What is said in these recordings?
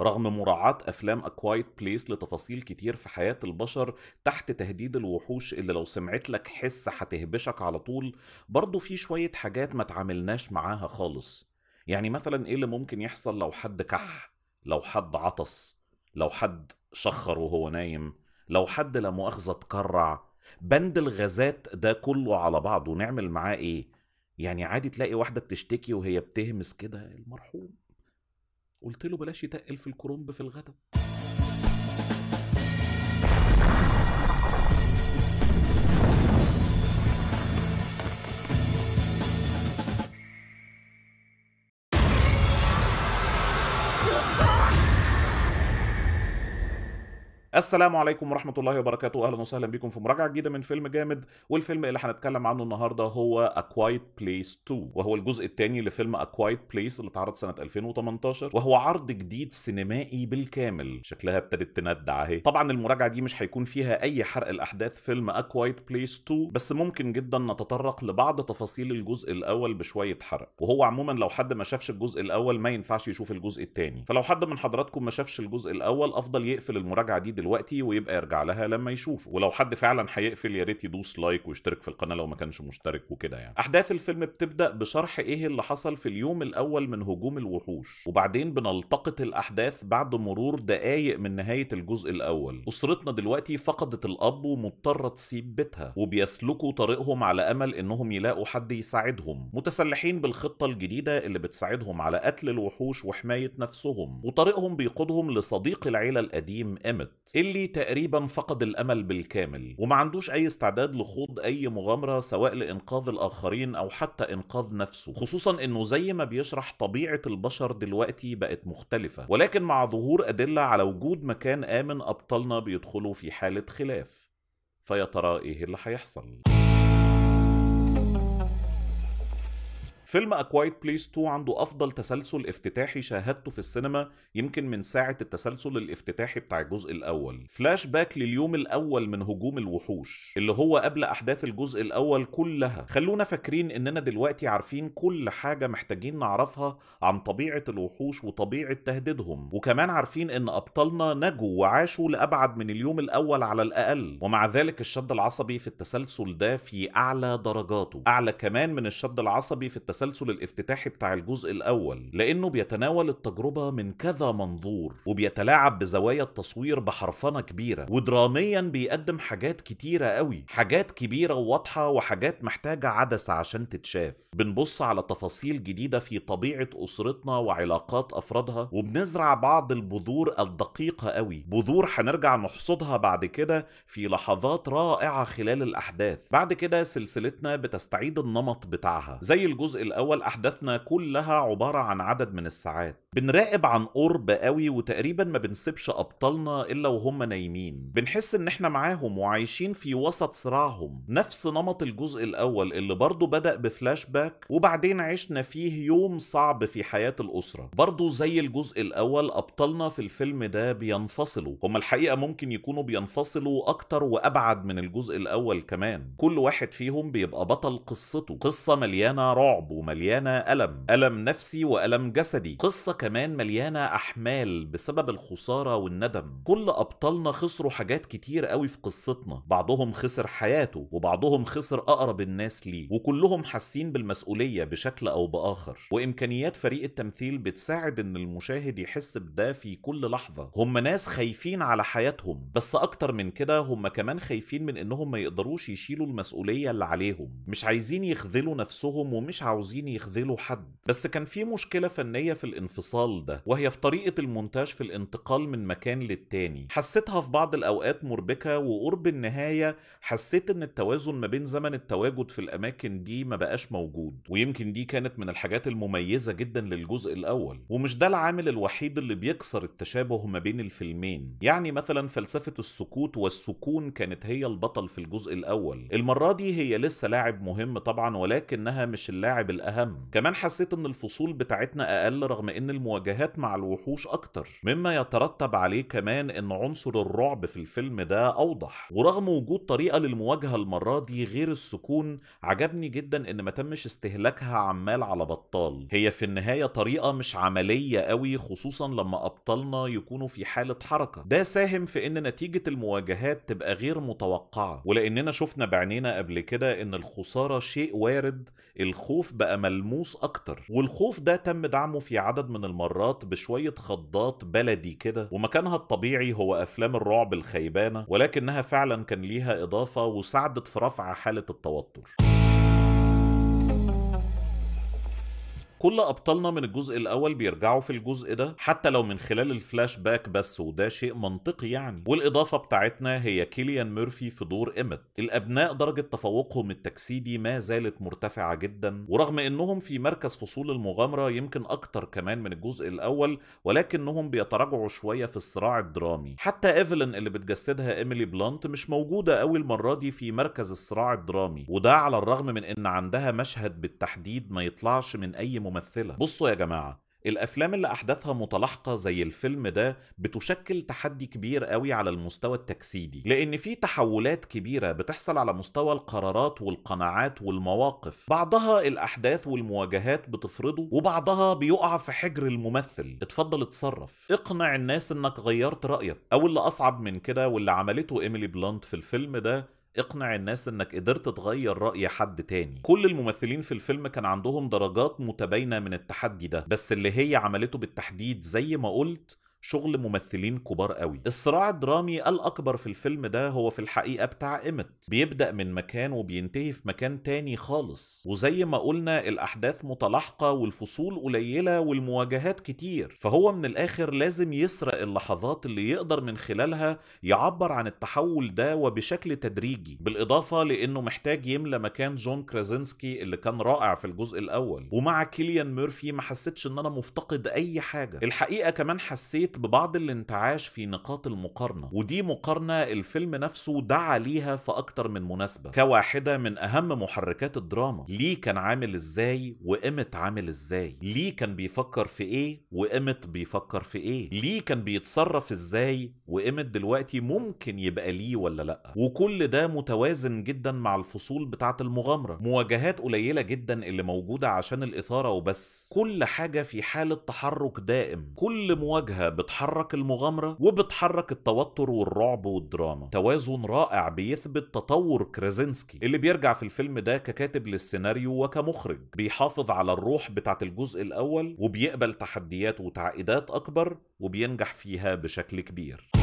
رغم مراعاة أفلام A Quiet Place لتفاصيل كتير في حياة البشر تحت تهديد الوحوش اللي لو سمعت لك حس هتهبشك على طول برضه في شوية حاجات ما تعاملناش معاها خالص يعني مثلا إيه اللي ممكن يحصل لو حد كح لو حد عطس لو حد شخر وهو نايم لو حد لا مؤاخذة تكرع بند الغازات ده كله على بعضه نعمل معاه ايه يعني عادي تلاقي واحدة بتشتكي وهي بتهمس كده المرحوم قلت له بلاش يتقل في الكرنب في الغدا السلام عليكم ورحمه الله وبركاته اهلا وسهلا بكم في مراجعه جديده من فيلم جامد والفيلم اللي هنتكلم عنه النهارده هو A Quiet Place 2 وهو الجزء الثاني لفيلم A Quiet Place اللي اتعرض سنه 2018 وهو عرض جديد سينمائي بالكامل شكلها ابتدت تندع اهي طبعا المراجعه دي مش هيكون فيها اي حرق الاحداث فيلم A Quiet Place 2 بس ممكن جدا نتطرق لبعض تفاصيل الجزء الاول بشويه حرق وهو عموما لو حد ما شافش الجزء الاول ما ينفعش يشوف الجزء الثاني فلو حد من حضراتكم ما شافش الجزء الاول افضل يقفل المراجعه دي دلوقتي دلوقتي ويبقى يرجع لها لما يشوف ولو حد فعلا هيقفل يا ريت يدوس لايك ويشترك في القناه لو ما كانش مشترك وكده يعني احداث الفيلم بتبدا بشرح ايه اللي حصل في اليوم الاول من هجوم الوحوش وبعدين بنلتقط الاحداث بعد مرور دقايق من نهايه الجزء الاول اسرتنا دلوقتي فقدت الاب ومضطره تسيب بيتها وبيسلكوا طريقهم على امل انهم يلاقوا حد يساعدهم متسلحين بالخطه الجديده اللي بتساعدهم على قتل الوحوش وحمايه نفسهم وطريقهم بيقودهم لصديق العيله القديم ايمت اللي تقريبا فقد الامل بالكامل وما عندوش اي استعداد لخوض اي مغامره سواء لانقاذ الاخرين او حتى انقاذ نفسه خصوصا انه زي ما بيشرح طبيعه البشر دلوقتي بقت مختلفه ولكن مع ظهور ادله على وجود مكان امن ابطالنا بيدخلوا في حاله خلاف فيا ترى ايه اللي هيحصل فيلم اكوايت بليس 2 عنده أفضل تسلسل افتتاحي شاهدته في السينما يمكن من ساعة التسلسل الافتتاحي بتاع الجزء الأول فلاش باك لليوم الأول من هجوم الوحوش اللي هو قبل أحداث الجزء الأول كلها خلونا فاكرين إننا دلوقتي عارفين كل حاجة محتاجين نعرفها عن طبيعة الوحوش وطبيعة تهديدهم وكمان عارفين إن أبطالنا نجوا وعاشوا لأبعد من اليوم الأول على الأقل ومع ذلك الشد العصبي في التسلسل ده في أعلى درجاته أعلى كمان من الشد العصبي في التسلسل التسلسل الافتتاحي بتاع الجزء الاول لانه بيتناول التجربه من كذا منظور وبيتلاعب بزوايا التصوير بحرفنه كبيره ودراميا بيقدم حاجات كتيره قوي حاجات كبيره وواضحه وحاجات محتاجه عدسه عشان تتشاف بنبص على تفاصيل جديده في طبيعه اسرتنا وعلاقات افرادها وبنزرع بعض البذور الدقيقه قوي بذور هنرجع نحصدها بعد كده في لحظات رائعه خلال الاحداث بعد كده سلسلتنا بتستعيد النمط بتاعها زي الجزء الأول أحداثنا كلها عبارة عن عدد من الساعات بنراقب عن قرب قوي وتقريبا ما بنسيبش أبطالنا إلا وهم نايمين بنحس إن إحنا معاهم وعايشين في وسط صراعهم نفس نمط الجزء الأول اللي برضه بدأ بفلاش باك وبعدين عشنا فيه يوم صعب في حياة الأسرة برضه زي الجزء الأول أبطالنا في الفيلم ده بينفصلوا هما الحقيقة ممكن يكونوا بينفصلوا أكتر وأبعد من الجزء الأول كمان كل واحد فيهم بيبقى بطل قصته قصة مليانة رعب ومليانة ألم ألم نفسي وألم جسدي قصة كمان مليانة أحمال بسبب الخسارة والندم كل أبطالنا خسروا حاجات كتير قوي في قصتنا بعضهم خسر حياته وبعضهم خسر أقرب الناس ليه وكلهم حاسين بالمسؤولية بشكل أو بآخر وإمكانيات فريق التمثيل بتساعد إن المشاهد يحس بده في كل لحظة هم ناس خايفين على حياتهم بس أكتر من كده هم كمان خايفين من إنهم ما يقدروش يشيلوا المسؤولية اللي عليهم مش عايزين يخذلوا نفسهم ومش عاوزين عاوزين يخذلوا حد بس كان في مشكلة فنية في الانفصال ده وهي في طريقة المونتاج في الانتقال من مكان للتاني حسيتها في بعض الأوقات مربكة وقرب النهاية حسيت إن التوازن ما بين زمن التواجد في الأماكن دي ما بقاش موجود ويمكن دي كانت من الحاجات المميزة جدا للجزء الأول ومش ده العامل الوحيد اللي بيكسر التشابه ما بين الفيلمين يعني مثلا فلسفة السكوت والسكون كانت هي البطل في الجزء الأول المرة دي هي لسه لاعب مهم طبعا ولكنها مش اللاعب الأهم كمان حسيت إن الفصول بتاعتنا أقل رغم إن المواجهات مع الوحوش أكتر مما يترتب عليه كمان إن عنصر الرعب في الفيلم ده أوضح ورغم وجود طريقة للمواجهة المرة دي غير السكون عجبني جدا إن ما تمش استهلاكها عمال على بطال هي في النهاية طريقة مش عملية قوي خصوصا لما أبطالنا يكونوا في حالة حركة ده ساهم في إن نتيجة المواجهات تبقى غير متوقعة ولأننا شفنا بعينينا قبل كده إن الخسارة شيء وارد الخوف بقى ملموس اكتر والخوف ده تم دعمه في عدد من المرات بشويه خضات بلدي كده ومكانها الطبيعي هو افلام الرعب الخيبانه ولكنها فعلا كان ليها اضافه وساعدت في رفع حاله التوتر كل ابطالنا من الجزء الاول بيرجعوا في الجزء ده حتى لو من خلال الفلاش باك بس وده شيء منطقي يعني والاضافه بتاعتنا هي كيليان ميرفي في دور ايمت الابناء درجه تفوقهم التجسيدي ما زالت مرتفعه جدا ورغم انهم في مركز فصول المغامره يمكن اكتر كمان من الجزء الاول ولكنهم بيتراجعوا شويه في الصراع الدرامي حتى ايفلين اللي بتجسدها ايميلي بلانت مش موجوده قوي المره دي في مركز الصراع الدرامي وده على الرغم من ان عندها مشهد بالتحديد ما يطلعش من اي ممثله بصوا يا جماعه الافلام اللي احداثها متلاحقه زي الفيلم ده بتشكل تحدي كبير قوي على المستوى التجسيدي لان في تحولات كبيره بتحصل على مستوى القرارات والقناعات والمواقف بعضها الاحداث والمواجهات بتفرضه وبعضها بيقع في حجر الممثل اتفضل اتصرف اقنع الناس انك غيرت رايك او اللي اصعب من كده واللي عملته ايميلي بلانت في الفيلم ده اقنع الناس انك قدرت تغير رأي حد تاني كل الممثلين في الفيلم كان عندهم درجات متباينة من التحدي ده بس اللي هي عملته بالتحديد زي ما قلت شغل ممثلين كبار قوي الصراع الدرامي الأكبر في الفيلم ده هو في الحقيقة بتاع إيمت بيبدأ من مكان وبينتهي في مكان تاني خالص وزي ما قلنا الأحداث متلاحقة والفصول قليلة والمواجهات كتير فهو من الآخر لازم يسرق اللحظات اللي يقدر من خلالها يعبر عن التحول ده وبشكل تدريجي بالإضافة لأنه محتاج يملى مكان جون كرازينسكي اللي كان رائع في الجزء الأول ومع كيليان ميرفي ما حسيتش إن أنا مفتقد أي حاجة الحقيقة كمان حسيت بيتمسك ببعض الانتعاش في نقاط المقارنة ودي مقارنة الفيلم نفسه دعا ليها في أكتر من مناسبة كواحدة من أهم محركات الدراما ليه كان عامل إزاي وقمت عامل إزاي ليه كان بيفكر في إيه وقمت بيفكر في إيه ليه كان بيتصرف إزاي وقمت دلوقتي ممكن يبقى ليه ولا لأ وكل ده متوازن جدا مع الفصول بتاعة المغامرة مواجهات قليلة جدا اللي موجودة عشان الإثارة وبس كل حاجة في حالة تحرك دائم كل مواجهة بتحرك المغامرة وبتحرك التوتر والرعب والدراما توازن رائع بيثبت تطور كرازينسكي اللي بيرجع في الفيلم ده ككاتب للسيناريو وكمخرج بيحافظ على الروح بتاعت الجزء الأول وبيقبل تحديات وتعقيدات أكبر وبينجح فيها بشكل كبير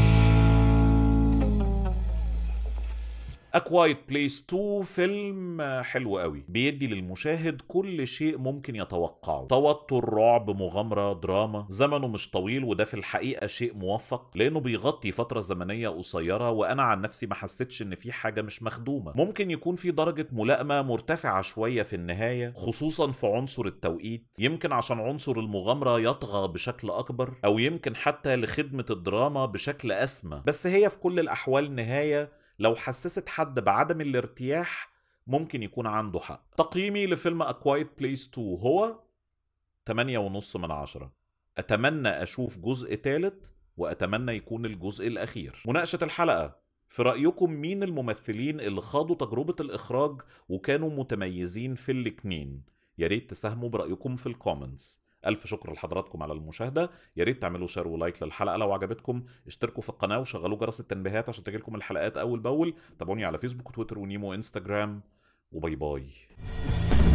اكوايت بليس 2 فيلم حلو قوي بيدي للمشاهد كل شيء ممكن يتوقعه توتر رعب مغامره دراما زمنه مش طويل وده في الحقيقه شيء موفق لانه بيغطي فتره زمنيه قصيره وانا عن نفسي ما حسيتش ان في حاجه مش مخدومه ممكن يكون في درجه ملائمه مرتفعه شويه في النهايه خصوصا في عنصر التوقيت يمكن عشان عنصر المغامره يطغى بشكل اكبر او يمكن حتى لخدمه الدراما بشكل اسمى بس هي في كل الاحوال نهايه لو حسست حد بعدم الارتياح ممكن يكون عنده حق تقييمي لفيلم A Quiet Place 2 هو 8.5 من عشرة أتمنى أشوف جزء ثالث وأتمنى يكون الجزء الأخير مناقشة الحلقة في رأيكم مين الممثلين اللي خاضوا تجربة الإخراج وكانوا متميزين في الاتنين؟ يا ريت تساهموا برأيكم في الكومنتس الف شكر لحضراتكم على المشاهده يا ريت تعملوا شير ولايك للحلقه لو عجبتكم اشتركوا في القناه وشغلوا جرس التنبيهات عشان تجيلكم الحلقات اول باول تابعوني على فيسبوك وتويتر ونيمو وانستجرام وباي باي